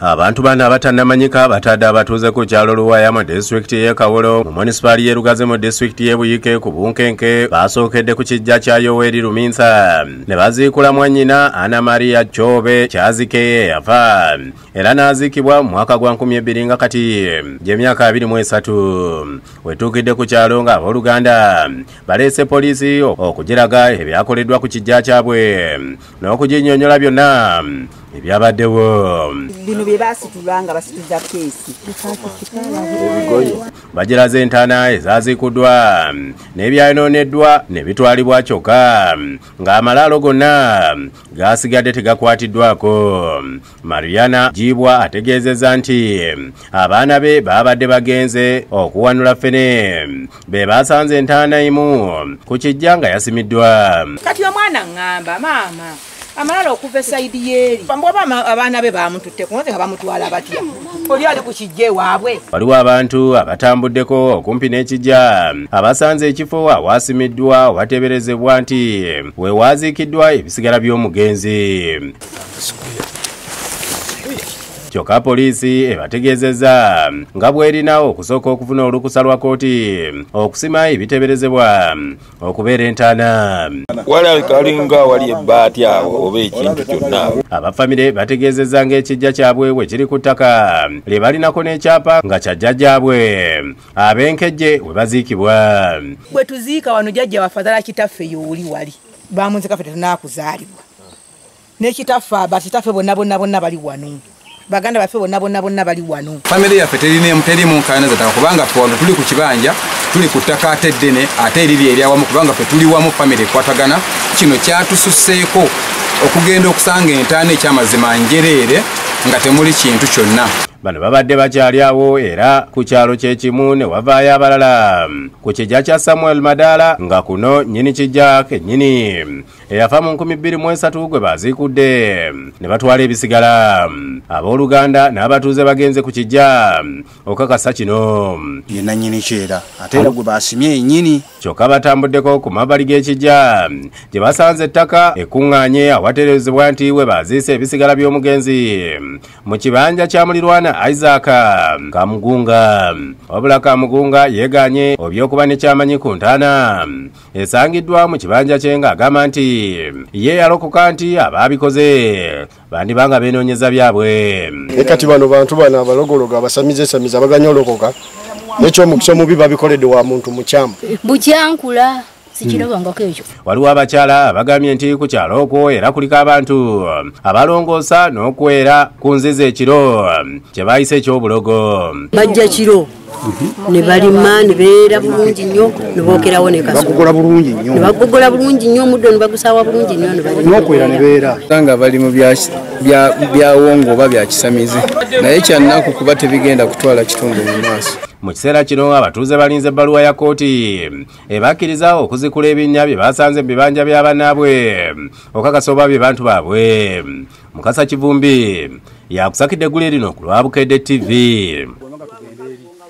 abantu bano abatannamanyika batadde abatuuze ku kyalo luwaya mu disitulikiti y'e kawolo mu munisipaali y'erugaze mu disitulikiti y'ebuyike ku bunkenke baasookedde ku kijja kya yoweri luminsa ne baziikula mwannyina ana mariya kyobe kyazike ye yafa era n'aziikibwa mu mwaka gwa 20 nga kati gy'emyaka 23 wetuukidde ku kyalo nga ab'oluganda baleese poliisi okugiraga ebyakoleddwa ku kijja kyabwe n'okuginyonnyola byonna ebyabaddewo bino byebasitulwa nga basituza keesi bagiraza entana ezaziikuddwa n'ebyayonooneddwa ne bitwalibwa kyokka ng'amalaalo gonna gaasigadde tegakwatiddwako mariyana jiibwa ategeezezza nti abaana be baabadde bagenze okuwanula fene be baasanze entaana imu ku kijja nga yasimiddwa kati omwana ŋŋamba maama amalala okuva esaidi yeeri bwaba abaana be bamututteko nze nga bamutwala batya oli ali ku kijja ewaabwe waliwo abantu abatambuddeko okumpi n'ekijja abasanze ekifo awasimiddwa obateeberezebwa nti we waziikiddwa ebisigala by'omugenzi kityo ka poliisi ebategeezezza nga bw'erinawo okusooka okufuna olukusa lwa kooti okusima ebiteeberezebwa okubeera entaana walikalinga wali ebbaati awo oba ekintu kyonna abafamire bategeezezza ng'ekijja kyabwe we kiri ku ttaka lye balinako n'ekyapa nga kyajja jjaabwe ab'enkejje we baziikibwa bwe tuziika wano jjajja wafazala kitaffe y'oli wali bamunzikaffe tetunaakuzaalibwa n'ekitaffe aba kitaffe bonna bonna bonna bali wano baganda baffe bonna bonna bonna bali wano famiry yaffe teri munkaana zataka kubanga ffe wano tuli ku kibanja tuli ku ttaka ate eddene ate eriri eryawamu kubanga ffe tuli wamu famiry ekwatagana kino kyatususeeko okugenda okusanga entaana ekyamazima njereere nga temuli kintu kyonna bano babadde bakyali awo era ku kyalo kyekimu ne wavaayo abalala ku kijja kya samuel madaala nga kuno nnyini kijja kennyini eyafa mu 23 gwe baziikudde ne batwala ebisigala abooluganda n'abatuuze bagenze ku kijja okakasa kino ye nannyini kyera ate era gwe baasimye ennyini kyokka batambuddeko ku mabbali g'ekijja gye basanze ettaka ekuŋŋaanye awatereezebwa nti we baziisa ebisigala by'omugenzi mu kibanja kya mulirwana isaac kamugunga um, wabula kamugunga yeganye obyokuba nekyamanyi ku ntana um, esangiddwa mu kibanja kye ng'agamba nti ye yalokoka nti ababikoze bandiba nga benoonyeza byabwe um, ekati bano bantu bano abalogologa abasamizesamiza baganyolokoka nekyomukisa omubi babikoledde wa muntu mukyamu bukyankula sikirabangako hmm. ekyo waliwo abakyala abagambye nti ku kyalo okwo era kuliko abantu abalongoosa n'okwera ku nziza ekiro kye baayisa ekyobulogo bajja kiro mhm. ne balima ne beera bulungi nnyo ne bookerawo nekasogola bulungi nnyo ne bagogola bulungi nnyo omuddo ne bagusaawa bulungi nnyo nnokwera ne beera nga bali mu byawongooba bya kisamize naye kyannaku kuba tebigenda kutwala kitundu mu maaso mukiseera kino abatuuze balinze ebbaluwa ya kooti ebakkiriza okuzikula ebinnya bye basanze mubibanja byabannaabwe okakasa oba bye bantu baabwe mukasa kivumbi yakusakidde eggulu erino ku lwabukedde tv